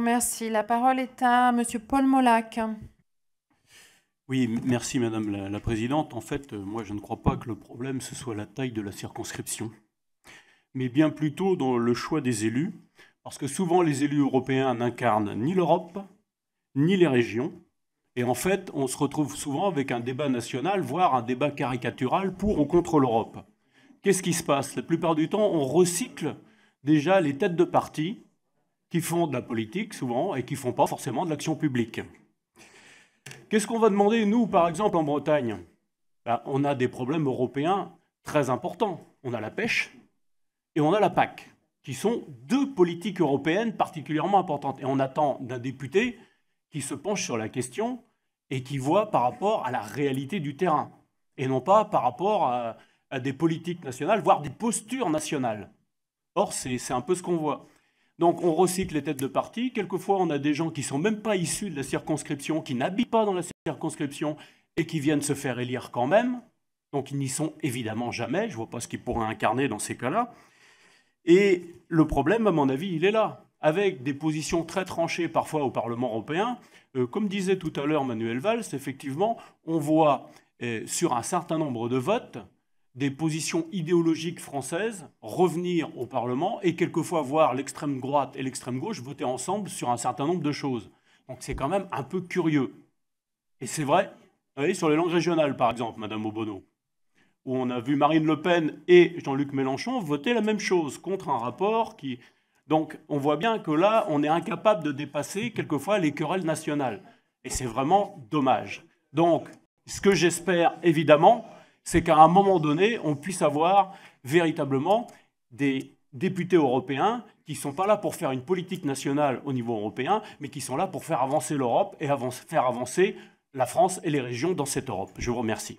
Merci. La parole est à Monsieur Paul Molac. Oui, merci Madame la, Présidente. En fait, euh, moi je ne crois pas que le problème ce soit la taille de la circonscription, mais bien plutôt dans le choix des élus, parce que souvent les élus européens n'incarnent ni l'Europe, ni les régions, et en fait on se retrouve souvent avec un débat national, voire un débat caricatural pour ou contre l'Europe. Qu'est-ce qui se passe La plupart du temps, on recycle déjà les têtes de parti qui font de la politique souvent et qui ne font pas forcément de l'action publique. Qu'est-ce qu'on va demander, nous, par exemple, en Bretagne ben, On a des problèmes européens très importants. On a la pêche et on a la PAC, qui sont deux politiques européennes particulièrement importantes. Et on attend d'un député qui se penche sur la question et qui voit par rapport à la réalité du terrain, et non pas par rapport à des politiques nationales, voire des postures nationales. Or, c'est un peu ce qu'on voit. Donc on recycle les têtes de parti. Quelquefois, on a des gens qui ne sont même pas issus de la circonscription, qui n'habitent pas dans la circonscription et qui viennent se faire élire quand même. Donc ils n'y sont évidemment jamais. Je ne vois pas ce qu'ils pourraient incarner dans ces cas-là. Et le problème, à mon avis, il est là. Avec des positions très tranchées parfois au Parlement européen, euh, comme disait tout à l'heure Manuel Valls, effectivement, on voit euh, sur un certain nombre de votes des positions idéologiques françaises revenir au Parlement et quelquefois voir l'extrême droite et l'extrême gauche voter ensemble sur un certain nombre de choses. Donc c'est quand même un peu curieux. Et c'est vrai, vous voyez, sur les langues régionales par exemple, Madame Obono, où on a vu Marine Le Pen et Jean-Luc Mélenchon voter la même chose contre un rapport qui... Donc on voit bien que là, on est incapable de dépasser quelquefois les querelles nationales. Et c'est vraiment dommage. Donc, ce que j'espère évidemment, c'est qu'à un moment donné, on puisse avoir véritablement des députés européens qui ne sont pas là pour faire une politique nationale au niveau européen, mais qui sont là pour faire avancer l'Europe et faire avancer la France et les régions dans cette Europe. Je vous remercie.